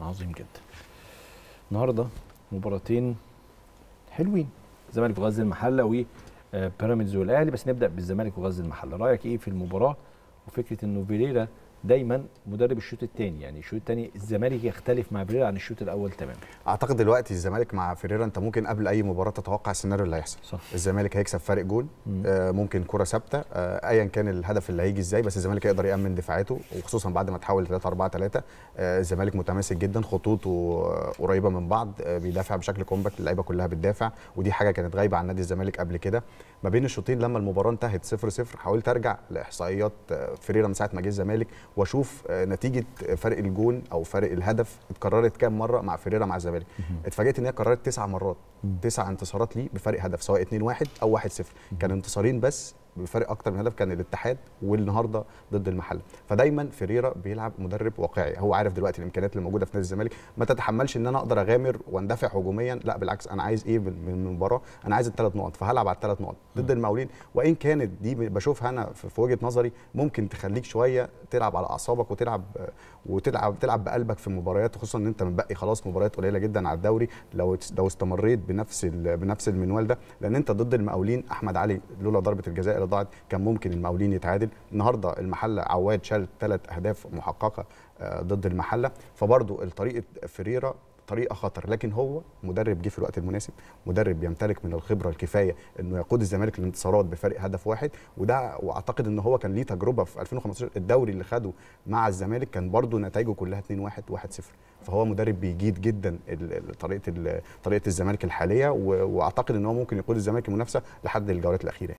عظيم جدا النهارده مباراتين حلوين الزمالك وغزل المحله وبيراميدز آه، والاهلي بس نبدا بالزمالك وغزل المحله رايك ايه في المباراه وفكره انه فيريرا دايما مدرب الشوط الثاني يعني الشوط الثاني الزمالك يختلف مع بريرا عن الشوط الاول تماما اعتقد دلوقتي الزمالك مع فيريرا انت ممكن قبل اي مباراه تتوقع السيناريو اللي هيحصل صح. الزمالك هيكسب فارق جول آه ممكن كره ثابته آه ايا كان الهدف اللي هيجي ازاي بس الزمالك هيقدر يامن دفاعاته وخصوصا بعد ما تحول 3 4 3 آه الزمالك متماسك جدا خطوطه قريبه من بعض آه بيدافع بشكل كومباكت اللعيبه كلها بتدافع ودي حاجه كانت غايبه عن نادي الزمالك قبل كده ما بين الشوطين لما المباراه انتهت 0 0 حاولت ارجع لاحصائيات آه فيريرا من ساعه ما جه الزمالك واشوف آه، نتيجه فرق الجون او فرق الهدف اتكررت كام مره مع فيريرا مع الزمالك اتفاجئت ان هي اتكررت تسع مرات تسع انتصارات ليه بفرق هدف سواء 2-1 او 1-0 كان انتصارين بس بفارق اكتر من هدف كان الاتحاد والنهارده ضد المحله فدايما فيريرا بيلعب مدرب واقعي هو عارف دلوقتي الامكانيات اللي موجوده في نادي الزمالك ما تتحملش ان انا اقدر اغامر واندفع هجوميا لا بالعكس انا عايز ايه من المباراه انا عايز الثلاث نقط فهلعب على الثلاث نقط ضد المقاولين وان كانت دي بشوفها انا في وجهه نظري ممكن تخليك شويه تلعب على اعصابك وتلعب وتلعب تلعب بقلبك في المباريات خصوصا ان انت متبقي خلاص مباريات قليله جدا على الدوري لو لو استمريت بنفس بنفس المنوال ده لان انت ضد المقاولين احمد علي لولا ضربه الجزاء ضاعت كان ممكن المقاولين يتعادل النهارده المحله عواد شال ثلاث اهداف محققه آه، ضد المحله فبرضه طريقه فريرا طريقه خطر لكن هو مدرب جه في الوقت المناسب مدرب يمتلك من الخبره الكفايه انه يقود الزمالك للانتصارات بفارق هدف واحد وده واعتقد ان هو كان ليه تجربه في 2015 الدوري اللي خده مع الزمالك كان برده نتائجه كلها 2 1 1 0 فهو مدرب بيجيد جدا طريقه طريقه الزمالك الحاليه واعتقد ان هو ممكن يقود الزمالك المنافسه لحد الجولات الاخيره